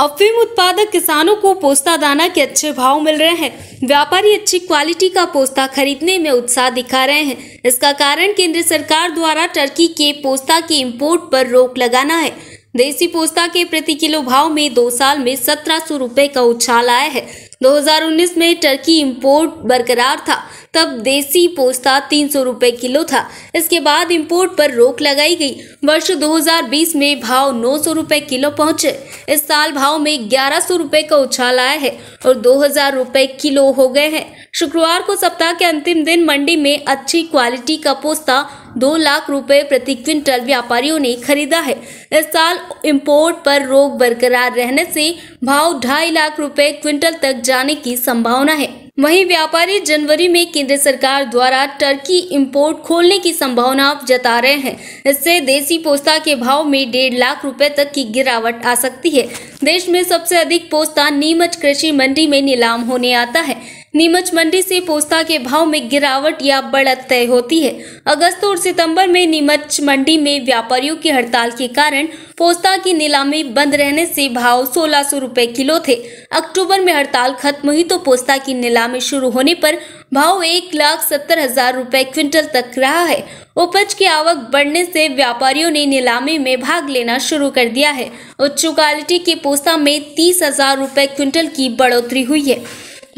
अफीम उत्पादक किसानों को पोस्ता दाना के अच्छे भाव मिल रहे हैं व्यापारी अच्छी क्वालिटी का पोस्ता खरीदने में उत्साह दिखा रहे हैं इसका कारण केंद्र सरकार द्वारा टर्की के पोस्ता के इंपोर्ट पर रोक लगाना है देसी पोस्ता के प्रति किलो भाव में दो साल में सत्रह सौ रुपये का उछाल आया है 2019 में टर्की इंपोर्ट बरकरार था तब देसी पोस्ता तीन सौ किलो था इसके बाद इम्पोर्ट पर रोक लगाई गई वर्ष 2020 में भाव नौ सौ किलो पहुंचे इस साल भाव में ग्यारह सौ का उछाल आया है और दो हजार किलो हो गए हैं शुक्रवार को सप्ताह के अंतिम दिन मंडी में अच्छी क्वालिटी का पोस्ता दो लाख रुपए प्रति क्विंटल व्यापारियों ने खरीदा है इस साल इंपोर्ट पर रोक बरकरार रहने से भाव ढाई लाख रुपए क्विंटल तक जाने की संभावना है वहीं व्यापारी जनवरी में केंद्र सरकार द्वारा टर्की इंपोर्ट खोलने की संभावना जता रहे हैं इससे देसी पोस्ता के भाव में डेढ़ लाख रुपए तक की गिरावट आ सकती है देश में सबसे अधिक पोस्ता नीमच कृषि मंडी में नीलाम होने आता है नीमच मंडी से पोस्ता के भाव में गिरावट या बढ़त तय होती है अगस्त और सितंबर में नीमच मंडी में व्यापारियों की हड़ताल के कारण पोस्ता की नीलामी बंद रहने से भाव सोलह सौ रूपए किलो थे अक्टूबर में हड़ताल खत्म हुई तो पोस्ता की नीलामी शुरू होने पर भाव एक लाख सत्तर हजार रूपए क्विंटल तक रहा है उपज की आवक बढ़ने से व्यापारियों ने नीलामी में भाग लेना शुरू कर दिया है उच्च क्वालिटी के पोस्ता में तीस हजार रूपए क्विंटल की बढ़ोतरी हुई है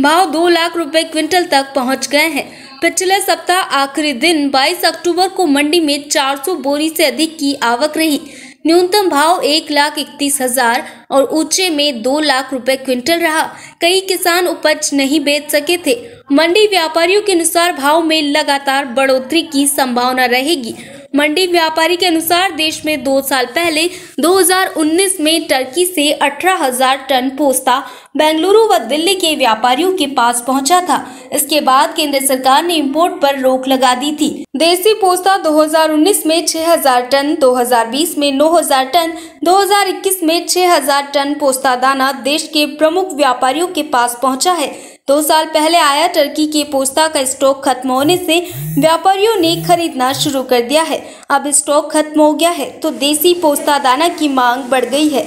भाव दो लाख रुपए क्विंटल तक पहुंच गए हैं पिछले सप्ताह आखिरी दिन 22 अक्टूबर को मंडी में 400 बोरी से अधिक की आवक रही न्यूनतम भाव एक लाख इकतीस हजार और ऊंचे में दो लाख रुपए क्विंटल रहा कई किसान उपज नहीं बेच सके थे मंडी व्यापारियों के अनुसार भाव में लगातार बढ़ोतरी की संभावना रहेगी मंडी व्यापारी के अनुसार देश में दो साल पहले 2019 में टर्की से 18,000 टन पोस्ता बेंगलुरु व दिल्ली के व्यापारियों के पास पहुंचा था इसके बाद केंद्र सरकार ने इंपोर्ट पर रोक लगा दी थी देसी पोस्ता 2019 में 6,000 टन 2020 में 9,000 टन 2021 में 6,000 टन पोस्ता दाना देश के प्रमुख व्यापारियों के पास पहुंचा है दो साल पहले आया टर्की के पोस्ता का स्टॉक खत्म होने से व्यापारियों ने खरीदना शुरू कर दिया है अब स्टॉक खत्म हो गया है तो देसी पोस्ता दाना की मांग बढ़ गई है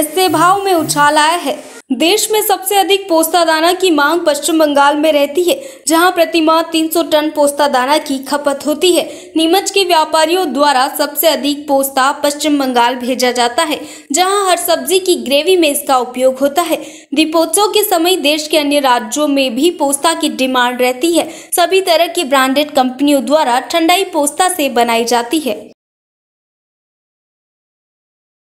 इससे भाव में उछाल आया है देश में सबसे अधिक पोस्ता दाना की मांग पश्चिम बंगाल में रहती है जहां प्रति माह 300 टन पोस्ता दाना की खपत होती है नीमच के व्यापारियों द्वारा सबसे अधिक पोस्ता पश्चिम बंगाल भेजा जाता है जहां हर सब्जी की ग्रेवी में इसका उपयोग होता है दीपोत्सव के समय देश के अन्य राज्यों में भी पोस्ता की डिमांड रहती है सभी तरह की ब्रांडेड कंपनियों द्वारा ठंडाई पोस्ता से बनाई जाती है